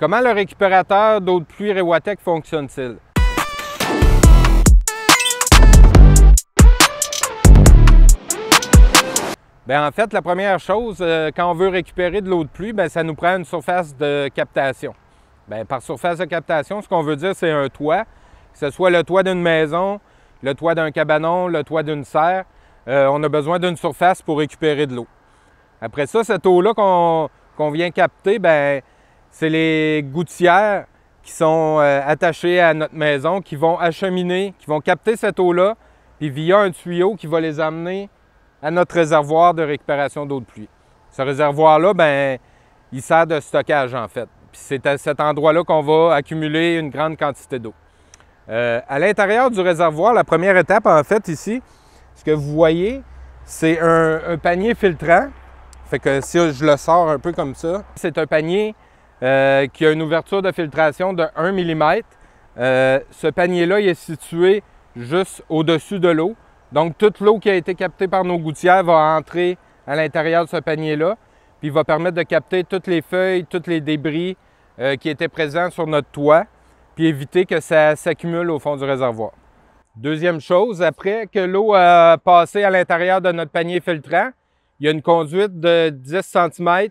Comment le récupérateur d'eau de pluie Rewatec fonctionne-t-il? Bien, en fait, la première chose, euh, quand on veut récupérer de l'eau de pluie, ben, ça nous prend une surface de captation. Ben, par surface de captation, ce qu'on veut dire, c'est un toit, que ce soit le toit d'une maison, le toit d'un cabanon, le toit d'une serre. Euh, on a besoin d'une surface pour récupérer de l'eau. Après ça, cette eau-là qu'on vient capter, bien, c'est les gouttières qui sont euh, attachées à notre maison, qui vont acheminer, qui vont capter cette eau-là, puis via un tuyau qui va les amener à notre réservoir de récupération d'eau de pluie. Ce réservoir-là, ben, il sert de stockage en fait. Puis c'est à cet endroit-là qu'on va accumuler une grande quantité d'eau. Euh, à l'intérieur du réservoir, la première étape en fait ici, ce que vous voyez, c'est un, un panier filtrant. Fait que si je le sors un peu comme ça, c'est un panier euh, qui a une ouverture de filtration de 1 mm. Euh, ce panier-là, est situé juste au-dessus de l'eau. Donc, toute l'eau qui a été captée par nos gouttières va entrer à l'intérieur de ce panier-là, puis va permettre de capter toutes les feuilles, tous les débris euh, qui étaient présents sur notre toit, puis éviter que ça s'accumule au fond du réservoir. Deuxième chose, après que l'eau a passé à l'intérieur de notre panier filtrant, il y a une conduite de 10 cm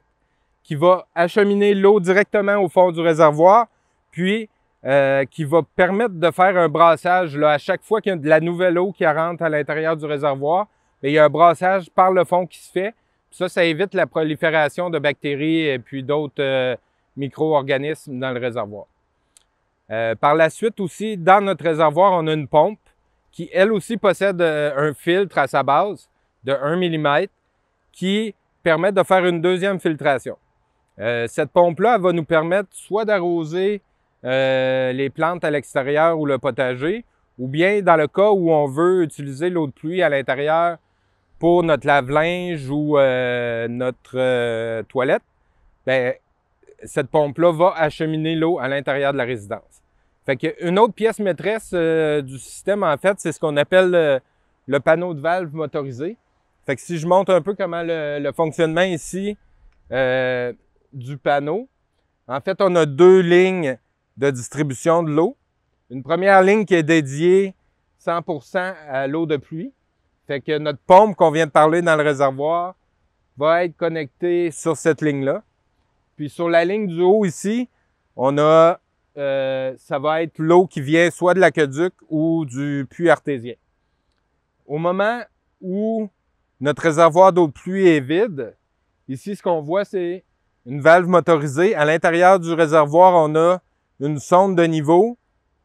qui va acheminer l'eau directement au fond du réservoir, puis euh, qui va permettre de faire un brassage. à chaque fois qu'il y a de la nouvelle eau qui rentre à l'intérieur du réservoir, il y a un brassage par le fond qui se fait. ça, ça évite la prolifération de bactéries et puis d'autres euh, micro-organismes dans le réservoir. Euh, par la suite aussi, dans notre réservoir, on a une pompe qui, elle aussi, possède un filtre à sa base de 1 mm qui permet de faire une deuxième filtration. Euh, cette pompe-là va nous permettre soit d'arroser euh, les plantes à l'extérieur ou le potager, ou bien dans le cas où on veut utiliser l'eau de pluie à l'intérieur pour notre lave-linge ou euh, notre toilette, ben, cette pompe-là va acheminer l'eau à l'intérieur de la résidence. Fait une autre pièce maîtresse du système, en fait, c'est ce qu'on appelle le panneau de valve motorisé. Fait que si je montre un peu comment le, fonctionnement ici, du panneau. En fait, on a deux lignes de distribution de l'eau. Une première ligne qui est dédiée 100% à l'eau de pluie. Fait que notre pompe qu'on vient de parler dans le réservoir va être connectée sur cette ligne-là. Puis sur la ligne du haut ici, on a, euh, ça va être l'eau qui vient soit de l'aqueduc ou du puits artésien. Au moment où notre réservoir d'eau de pluie est vide, ici, ce qu'on voit, c'est une valve motorisée. À l'intérieur du réservoir, on a une sonde de niveau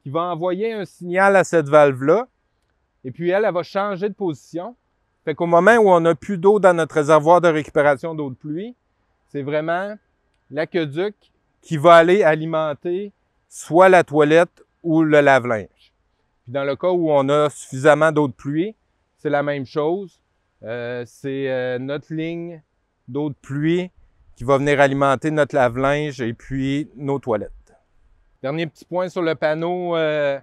qui va envoyer un signal à cette valve-là. Et puis elle, elle va changer de position. Fait qu'au moment où on n'a plus d'eau dans notre réservoir de récupération d'eau de pluie, c'est vraiment l'aqueduc qui va aller alimenter soit la toilette ou le lave-linge. Puis dans le cas où on a suffisamment d'eau de pluie, c'est la même chose. Euh, c'est euh, notre ligne d'eau de pluie va venir alimenter notre lave-linge et puis nos toilettes. Dernier petit point sur le panneau euh,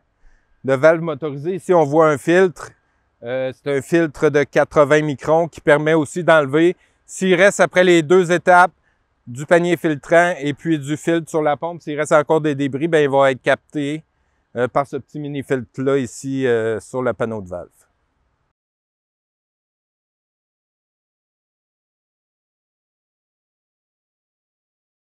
de valve motorisée. Ici, on voit un filtre. Euh, c'est un filtre de 80 microns qui permet aussi d'enlever s'il reste après les deux étapes du panier filtrant et puis du filtre sur la pompe, s'il reste encore des débris, bien, il va être capté euh, par ce petit mini-filtre-là ici sur le panneau de valve.